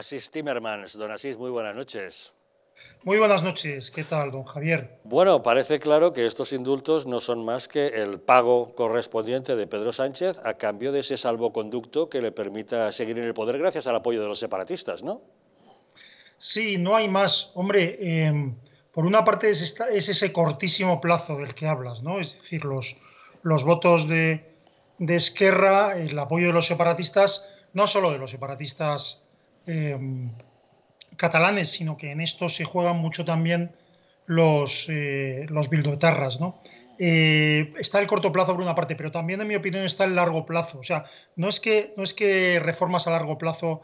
Asís Timmermans. Don Asís, muy buenas noches. Muy buenas noches. ¿Qué tal, don Javier? Bueno, parece claro que estos indultos no son más que el pago correspondiente de Pedro Sánchez a cambio de ese salvoconducto que le permita seguir en el poder gracias al apoyo de los separatistas, ¿no? Sí, no hay más. Hombre, em, por una parte es, ese cortísimo plazo del que hablas, ¿no? Es decir, los, votos de, de Esquerra, el apoyo de los separatistas, no solo de los separatistas Em, catalanes, sino que en esto se juegan mucho también los, eh, los ¿no? Eh, está el corto plazo por una parte, pero también en mi opinión está el largo plazo. O sea, no es que, no es que reformas a largo plazo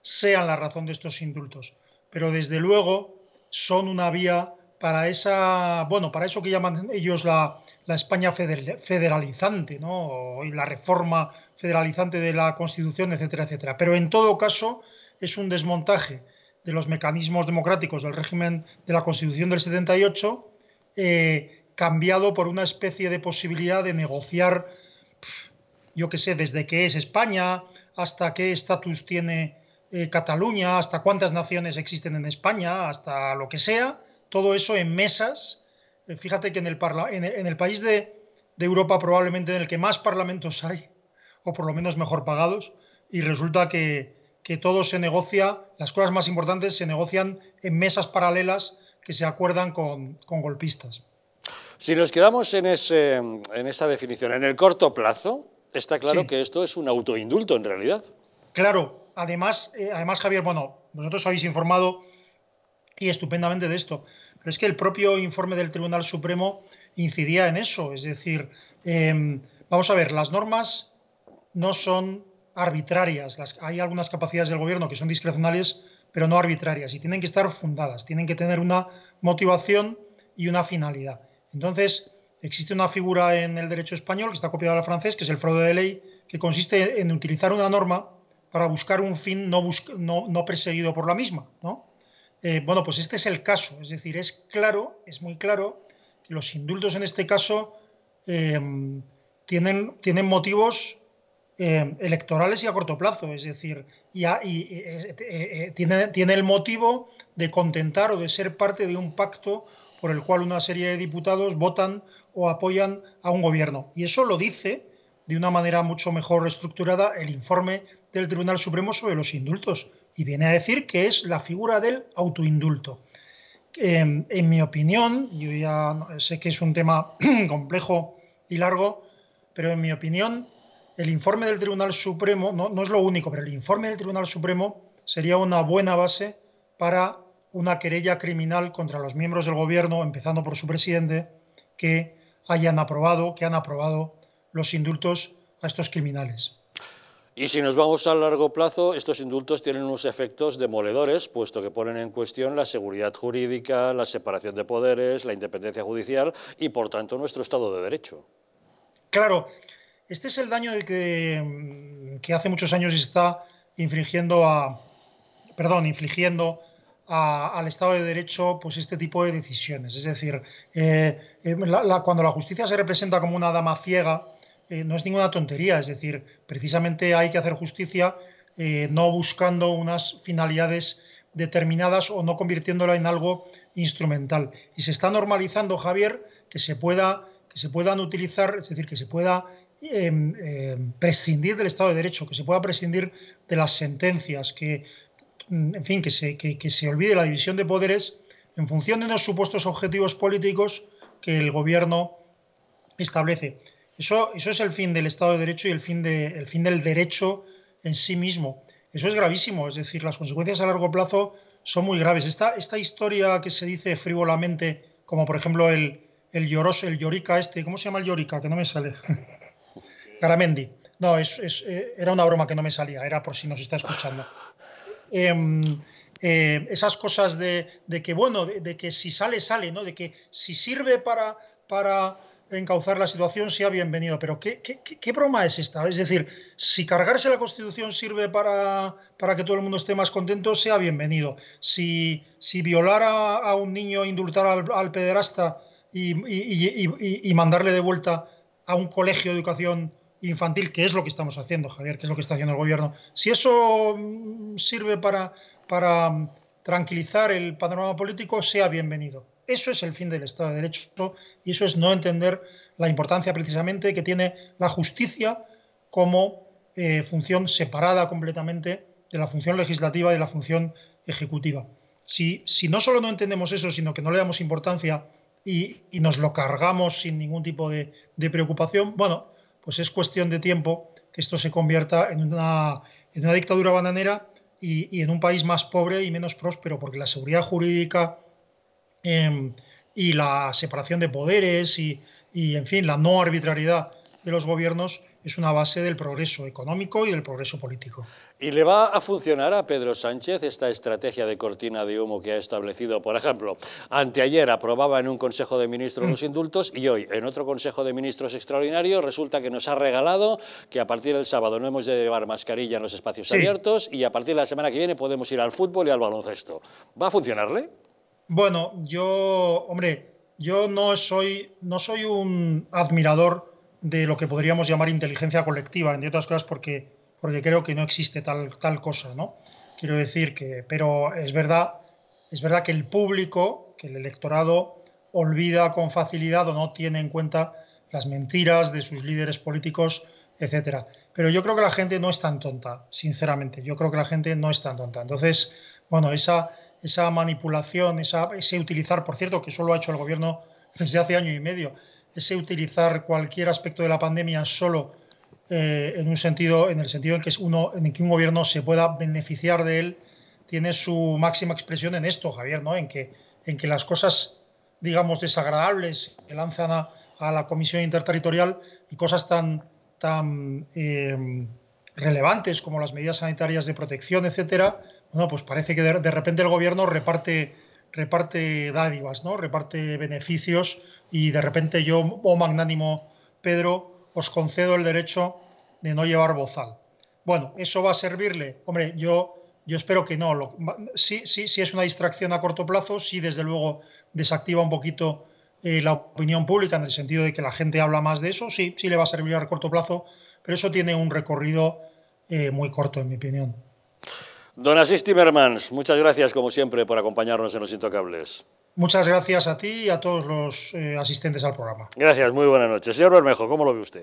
sean la razón de estos indultos, pero desde luego son una vía para esa, bueno, para eso que llaman ellos la, la España federalizante, ¿no? Y la reforma federalizante de la Constitución, etcétera, etcétera. Pero en todo caso es un desmontaje de los mecanismos democráticos del régimen de la Constitución del 78, eh, cambiado por una especie de posibilidad de negociar, yo qué sé, desde qué es España, hasta qué estatus tiene eh, Cataluña, hasta cuántas naciones existen en España, hasta lo que sea, todo eso en mesas. Eh, fíjate que en el, país de Europa probablemente en el que más parlamentos hay, o por lo menos mejor pagados, y resulta que, todo se negocia, las cosas más importantes se negocian en mesas paralelas que se acuerdan con, golpistas. Si nos quedamos en, ese, esa definición, en el corto plazo, está claro que esto es un autoindulto en realidad. Claro, además, eh, además Javier, bueno, vosotros habéis informado y estupendamente de esto, pero es que el propio informe del Tribunal Supremo incidía en eso, es decir, em, vamos a ver, las normas no son arbitrarias. hay algunas capacidades del gobierno que son discrecionales, pero no arbitrarias, y tienen que estar fundadas, tienen que tener una motivación y una finalidad. Entonces, existe una figura en el derecho español que está copiada al francés, que es el fraude de ley, que consiste en utilizar una norma para buscar un fin no, perseguido por la misma. Eh, bueno, pues este es el caso, es decir, es claro, es muy claro que los indultos en este caso eh, tienen motivos Em, electorales y a corto plazo, es decir, eh, eh, eh, tiene, tiene, el motivo de contentar o de ser parte de un pacto por el cual una serie de diputados votan o apoyan a un gobierno. Y eso lo dice de una manera mucho mejor estructurada el informe del Tribunal Supremo sobre los indultos. Y viene a decir que es la figura del autoindulto. Em, en mi opinión, yo ya sé que es un tema complejo y largo, pero en mi opinión el informe del Tribunal Supremo, no, es lo único, pero el informe del Tribunal Supremo sería una buena base para una querella criminal contra los miembros del gobierno, empezando por su presidente, que hayan aprobado, que han aprobado los indultos a estos criminales. Y si nos vamos a largo plazo, estos indultos tienen unos efectos demoledores, puesto que ponen en cuestión la seguridad jurídica, la separación de poderes, la independencia judicial y, por tanto, nuestro Estado de Derecho. Claro, este es el daño que, hace muchos años está infringiendo a, perdón, infligiendo al Estado de Derecho pues este tipo de decisiones. Es decir, eh, eh, cuando la justicia se representa como una dama ciega, eh, no es ninguna tontería. Es decir, precisamente hay que hacer justicia no buscando unas finalidades determinadas o no convirtiéndola en algo instrumental. Y se está normalizando, Javier, que se pueda que se puedan utilizar, es decir, que se pueda prescindir del Estado de Derecho, que se pueda prescindir de las sentencias, que, mm, en fin, que se, se olvide la división de poderes en función de unos supuestos objetivos políticos que el gobierno establece. Eso, eso es el fin del Estado de Derecho y el fin, de, fin del derecho en sí mismo. Eso es gravísimo, es decir, las consecuencias a largo plazo son muy graves. Esta, esta historia que se dice frívolamente, como por ejemplo el, el lloroso, el llorica este, ¿cómo se llama el llorica? Que no me sale. Caramendi, No, eh, era una broma que no me salía, era por si nos está escuchando. Em, eh, esas cosas de, que, bueno, de, que si sale, sale, ¿no? De que si sirve para, para encauzar la situación, sea bienvenido. Pero ¿qué, broma es esta? Es decir, si cargarse la Constitución sirve para, para que todo el mundo esté más contento, sea bienvenido. Si, si violar a, un niño, indultar al, pederasta y, y mandarle de vuelta a un colegio de educación infantil, que es lo que estamos haciendo, Javier, que es lo que está haciendo el gobierno, si eso mm, sirve para, para mm, tranquilizar el panorama político, sea bienvenido. Eso es el fin del Estado de Derecho y eso es no entender la importancia precisamente que tiene la justicia como eh, función separada completamente de la función legislativa y de la función ejecutiva. Si, si, no solo no entendemos eso, sino que no le damos importancia y, y nos lo cargamos sin ningún tipo de, de preocupación, bueno, pues es cuestión de tiempo que esto se convierta en una, en una dictadura bananera y, en un país más pobre y menos próspero, porque la seguridad jurídica em, y la separación de poderes y, en fin, la no arbitrariedad de los gobiernos es una base del progreso económico y del progreso político. ¿Y le va a funcionar a Pedro Sánchez esta estrategia de cortina de humo que ha establecido? Por ejemplo, anteayer aprobaba en un Consejo de Ministros los mm. indultos y hoy en otro Consejo de Ministros extraordinario resulta que nos ha regalado que a partir del sábado no hemos de llevar mascarilla en los espacios abiertos y a partir de la semana que viene podemos ir al fútbol y al baloncesto. ¿Va a funcionarle? Bueno, yo, hombre, yo no soy, no soy un admirador de lo que podríamos llamar inteligencia colectiva, entre otras cosas porque, porque creo que no existe tal, tal cosa, ¿no? Quiero decir que, pero es verdad, es verdad que el público, que el electorado olvida con facilidad o no tiene en cuenta las mentiras de sus líderes políticos, etcétera. Pero yo creo que la gente no es tan tonta, sinceramente. Yo creo que la gente no es tan tonta. Entonces, bueno, esa, esa manipulación, esa, ese utilizar, por cierto, que solo ha hecho el gobierno desde hace año y medio, ese utilizar cualquier aspecto de la pandemia solo eh, en un sentido, en el sentido en que es uno, en que un gobierno se pueda beneficiar de él, tiene su máxima expresión en esto, Javier, ¿no? En que, en que las cosas, digamos, desagradables que lanzan a, la Comisión Interterritorial y cosas tan, tan eh, relevantes como las medidas sanitarias de protección, etcétera, bueno, pues parece que de repente el gobierno reparte reparte dádivas, ¿no? reparte beneficios y de repente yo, oh magnánimo Pedro, os concedo el derecho de no llevar bozal. Bueno, eso va a servirle. Hombre, yo, yo espero que no. Lo, sí, sí, sí es una distracción a corto plazo, sí desde luego desactiva un poquito eh, la opinión pública en el sentido de que la gente habla más de eso, sí, sí le va a servir a corto plazo, pero eso tiene un recorrido eh, muy corto, en mi opinión. Don Asís Timmermans, muchas gracias como siempre por acompañarnos en Los Intocables. Muchas gracias a ti y a todos los eh, asistentes al programa. Gracias, muy buenas noches. Señor Bermejo, ¿cómo lo ve usted?